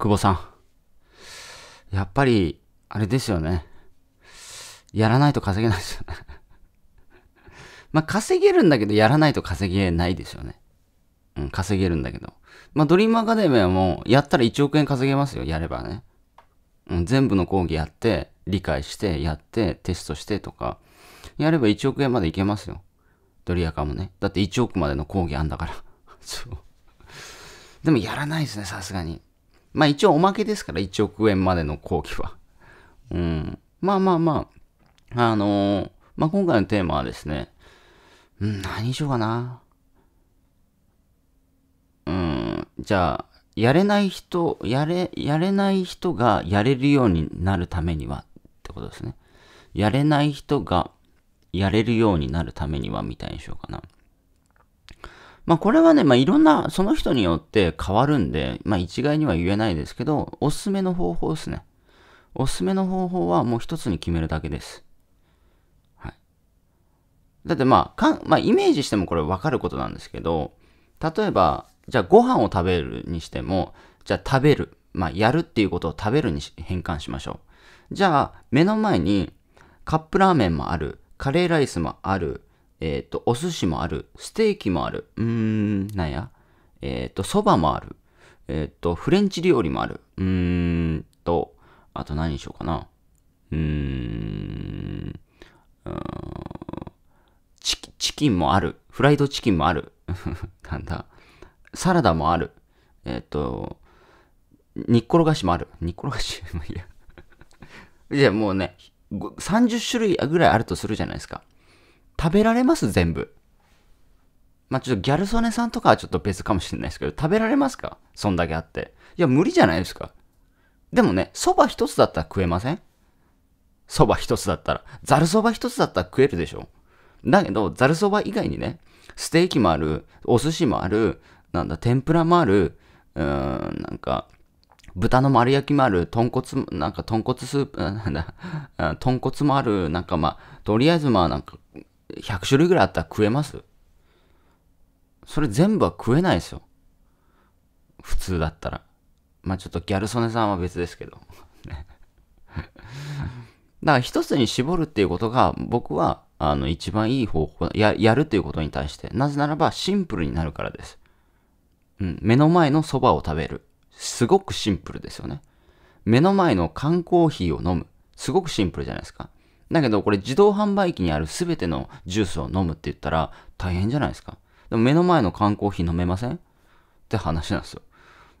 久保さん。やっぱり、あれですよね。やらないと稼げないですよね まあ、稼げるんだけど、やらないと稼げないですよね。うん、稼げるんだけど。まあ、ドリームアカデミーはもう、やったら1億円稼げますよ、やればね。うん、全部の講義やって、理解して、やって、テストしてとか、やれば1億円までいけますよ。ドリアカもね。だって1億までの講義あんだから。そう。でもやらないですね、さすがに。まあ一応おまけですから、1億円までの後期は。うん。まあまあまあ、あのー、まあ今回のテーマはですね、うん、何しようかな。うん、じゃあ、やれない人、やれ、やれない人がやれるようになるためにはってことですね。やれない人がやれるようになるためにはみたいにしようかな。まあこれはね、まあいろんな、その人によって変わるんで、まあ一概には言えないですけど、おすすめの方法ですね。おすすめの方法はもう一つに決めるだけです。はい。だってまあ、かんまあイメージしてもこれわかることなんですけど、例えば、じゃあご飯を食べるにしても、じゃあ食べる。まあやるっていうことを食べるに変換しましょう。じゃあ目の前にカップラーメンもある、カレーライスもある、えっ、ー、と、お寿司もある、ステーキもある、うーん、なんや、えっ、ー、と、そばもある、えっ、ー、と、フレンチ料理もある、うーんと、あと何にしようかな、うーん、うーんチキチキンもある、フライドチキンもある、なんだ、サラダもある、えっ、と、煮っころがしもある、煮っころがし、まあいや。じゃあもうね、30種類ぐらいあるとするじゃないですか。食べられます全部。まあ、ちょっとギャル曽根さんとかはちょっと別かもしれないですけど、食べられますかそんだけあって。いや、無理じゃないですか。でもね、蕎麦一つだったら食えません蕎麦一つだったら。ざる蕎麦一つだったら食えるでしょだけど、ざる蕎麦以外にね、ステーキもある、お寿司もある、なんだ、天ぷらもある、うーん、なんか、豚の丸焼きもある、豚骨、なんか豚骨スープ、なんだ、豚骨もある、なんかまあ、とりあえずまあなんか、100種類ぐらいあったら食えますそれ全部は食えないですよ。普通だったら。まあちょっとギャル曽根さんは別ですけど。だから一つに絞るっていうことが僕はあの一番いい方法や、やるということに対して、なぜならばシンプルになるからです。うん、目の前の蕎麦を食べる。すごくシンプルですよね。目の前の缶コーヒーを飲む。すごくシンプルじゃないですか。だけどこれ自動販売機にある全てのジュースを飲むって言ったら大変じゃないですか。でも目の前の缶コーヒー飲めませんって話なんですよ。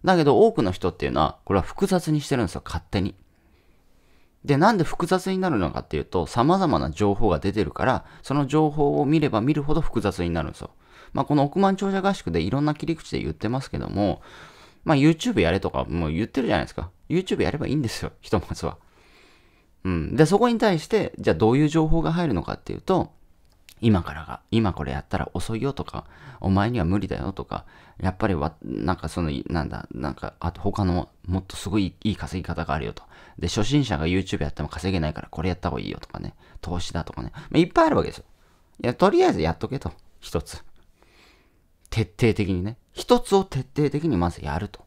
だけど多くの人っていうのはこれは複雑にしてるんですよ、勝手に。で、なんで複雑になるのかっていうと、様々な情報が出てるから、その情報を見れば見るほど複雑になるんですよ。まあ、この億万長者合宿でいろんな切り口で言ってますけども、まあ、YouTube やれとかもう言ってるじゃないですか。YouTube やればいいんですよ、ひとまずは。うん。で、そこに対して、じゃあどういう情報が入るのかっていうと、今からが、今これやったら遅いよとか、お前には無理だよとか、やっぱりわ、なんかその、なんだ、なんか、あと他のもっとすごいいい稼ぎ方があるよと。で、初心者が YouTube やっても稼げないからこれやった方がいいよとかね、投資だとかね、まあ、いっぱいあるわけですよ。いや、とりあえずやっとけと。一つ。徹底的にね。一つを徹底的にまずやると。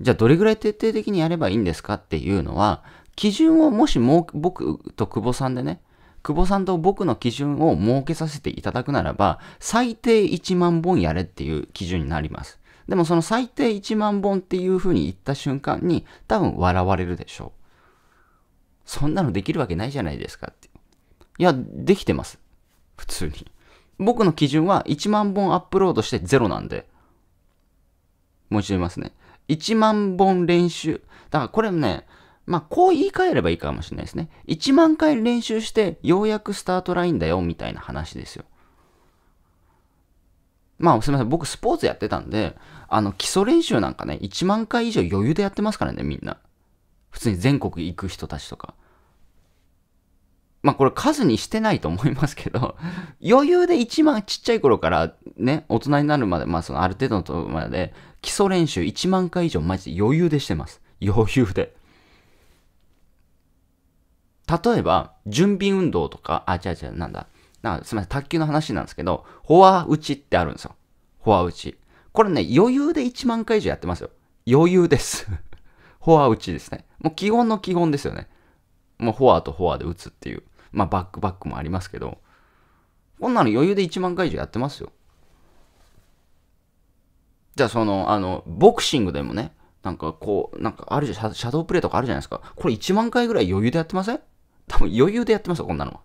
じゃあどれぐらい徹底的にやればいいんですかっていうのは、基準をもしも僕と久保さんでね、久保さんと僕の基準を設けさせていただくならば、最低1万本やれっていう基準になります。でもその最低1万本っていう風に言った瞬間に、多分笑われるでしょう。そんなのできるわけないじゃないですかって。いや、できてます。普通に。僕の基準は1万本アップロードしてゼロなんで。もう一度言いますね。1万本練習。だからこれね、まあ、こう言い換えればいいかもしれないですね。1万回練習して、ようやくスタートラインだよ、みたいな話ですよ。まあ、すみません。僕、スポーツやってたんで、あの、基礎練習なんかね、1万回以上余裕でやってますからね、みんな。普通に全国行く人たちとか。まあ、これ数にしてないと思いますけど、余裕で1万、ちっちゃい頃からね、大人になるまで、まあ、そのある程度のところまで、基礎練習1万回以上、マジで余裕でしてます。余裕で。例えば、準備運動とか、あ、違う違う、なんだ。なすみません、卓球の話なんですけど、フォア打ちってあるんですよ。フォア打ち。これね、余裕で1万回以上やってますよ。余裕ですフォア打ちですね。もう基本の基本ですよね。もうフォアとフォアで打つっていう。まあ、バックバックもありますけど、こんなの余裕で1万回以上やってますよ。じゃあ、その、あの、ボクシングでもね、なんかこう、なんかあるじゃん、シャドープレイとかあるじゃないですか。これ1万回ぐらい余裕でやってません多分余裕でやってますよ、こんなのは。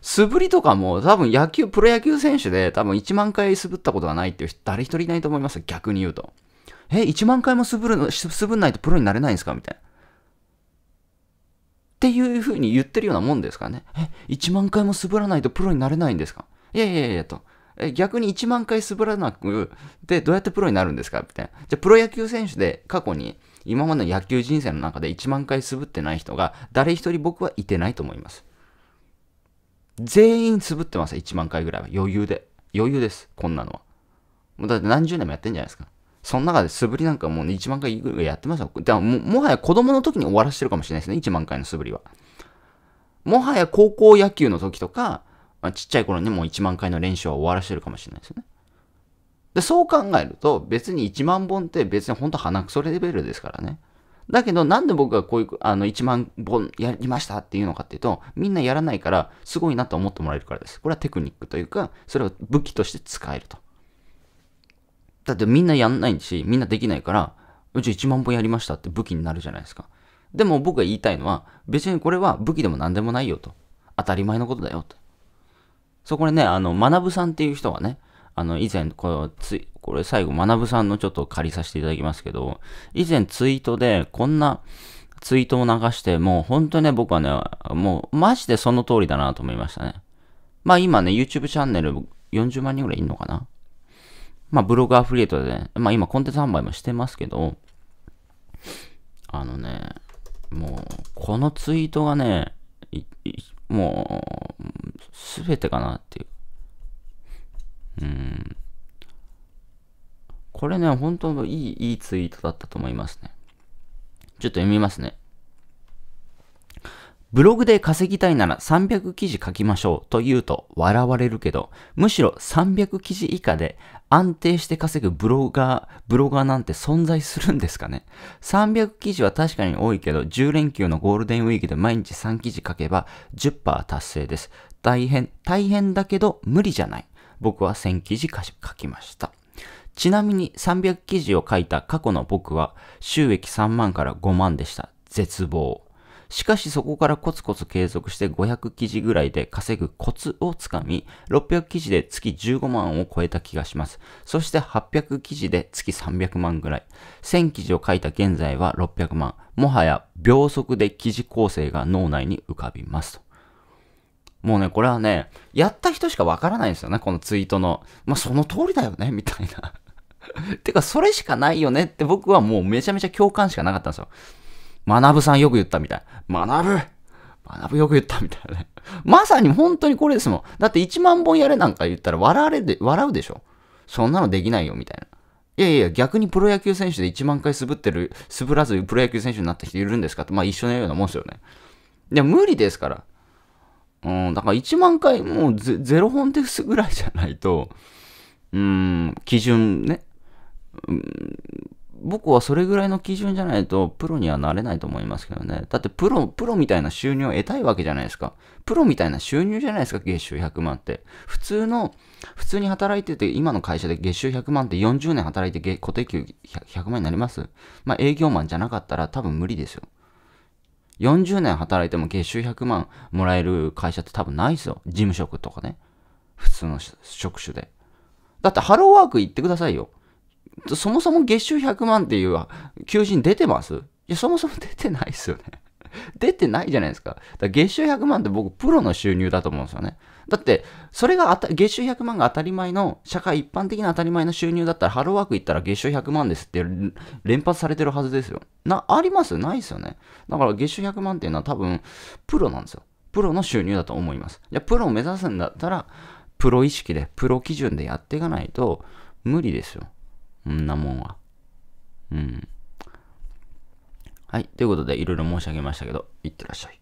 素振りとかも多分野球、プロ野球選手で多分1万回素振ったことがないっていう人誰一人いないと思います。逆に言うと。え、1万回も素振るの、素振んないとプロになれないんですかみたいな。っていうふうに言ってるようなもんですからね。え、1万回も素振らないとプロになれないんですかいやいやいやと。え逆に1万回滑らなくてどうやってプロになるんですかみたいな。じゃプロ野球選手で過去に今までの野球人生の中で1万回滑ってない人が誰一人僕はいてないと思います。全員滑ってます、1万回ぐらいは。余裕で。余裕です、こんなのは。もうだって何十年もやってんじゃないですか。その中で素振りなんかもう1万回ぐらいやってますよ。だからももはや子供の時に終わらせてるかもしれないですね、1万回の素振りは。もはや高校野球の時とか、まあ、ちっちゃい頃にもう1万回の練習は終わらせてるかもしれないですよね。で、そう考えると、別に1万本って別に本当鼻くそレベルですからね。だけど、なんで僕がこういう、あの、1万本やりましたっていうのかっていうと、みんなやらないから、すごいなと思ってもらえるからです。これはテクニックというか、それを武器として使えると。だってみんなやんないし、みんなできないから、うち1万本やりましたって武器になるじゃないですか。でも僕が言いたいのは、別にこれは武器でも何でもないよと。当たり前のことだよと。そこでね、あの、学さんっていう人がね、あの、以前、これ、つこれ最後、学さんのちょっと借りさせていただきますけど、以前ツイートで、こんなツイートを流して、もう本当にね、僕はね、もう、マジでその通りだなと思いましたね。まあ今ね、YouTube チャンネル40万人ぐらいいんのかなまあブログアフリエイトで、ね、まあ今コンテンツ販売もしてますけど、あのね、もう、このツイートがね、もう、すべてかなっていう。うん。これね、本当のいい、いいツイートだったと思いますね。ちょっと読みますね。ブログで稼ぎたいなら300記事書きましょうと言うと笑われるけど、むしろ300記事以下で安定して稼ぐブロガー、ブロガーなんて存在するんですかね ?300 記事は確かに多いけど、10連休のゴールデンウィークで毎日3記事書けば10%達成です。大変、大変だけど無理じゃない。僕は1000記事書きました。ちなみに300記事を書いた過去の僕は収益3万から5万でした。絶望。しかしそこからコツコツ継続して500記事ぐらいで稼ぐコツをつかみ、600記事で月15万を超えた気がします。そして800記事で月300万ぐらい。1000記事を書いた現在は600万。もはや秒速で記事構成が脳内に浮かびます。もうね、これはね、やった人しかわからないんですよね、このツイートの。まあ、その通りだよね、みたいな。てか、それしかないよねって僕はもうめちゃめちゃ共感しかなかったんですよ。学さんよく言ったみたい。学ぶ学ぶよく言ったみたいなね。まさに本当にこれですもん。だって1万本やれなんか言ったら笑われで、笑うでしょ。そんなのできないよ、みたいな。いやいや、逆にプロ野球選手で1万回滑ってる、滑らずプロ野球選手になった人いるんですかって、まあ一緒のようなもんですよね。でも無理ですから。うん、だから1万回もうゼロ本ですぐらいじゃないと、うん、基準ね、うん、僕はそれぐらいの基準じゃないとプロにはなれないと思いますけどね。だってプロ、プロみたいな収入を得たいわけじゃないですか。プロみたいな収入じゃないですか、月収100万って。普通の、普通に働いてて、今の会社で月収100万って40年働いて固定給100万になりますまあ営業マンじゃなかったら多分無理ですよ。40年働いても月収100万もらえる会社って多分ないですよ。事務職とかね。普通の職種で。だってハローワーク行ってくださいよ。そもそも月収100万っていう求人出てますいや、そもそも出てないですよね 出てないじゃないですか。だから月収100万って僕、プロの収入だと思うんですよね。だって、それが月収100万が当たり前の、社会一般的な当たり前の収入だったら、ハローワーク行ったら月収100万ですって連発されてるはずですよ。な、ありますないですよね。だから月収100万っていうのは多分、プロなんですよ。プロの収入だと思います。じゃプロを目指すんだったら、プロ意識で、プロ基準でやっていかないと、無理ですよ。んなもんは。うん。はい。ということで、いろいろ申し上げましたけど、いってらっしゃい。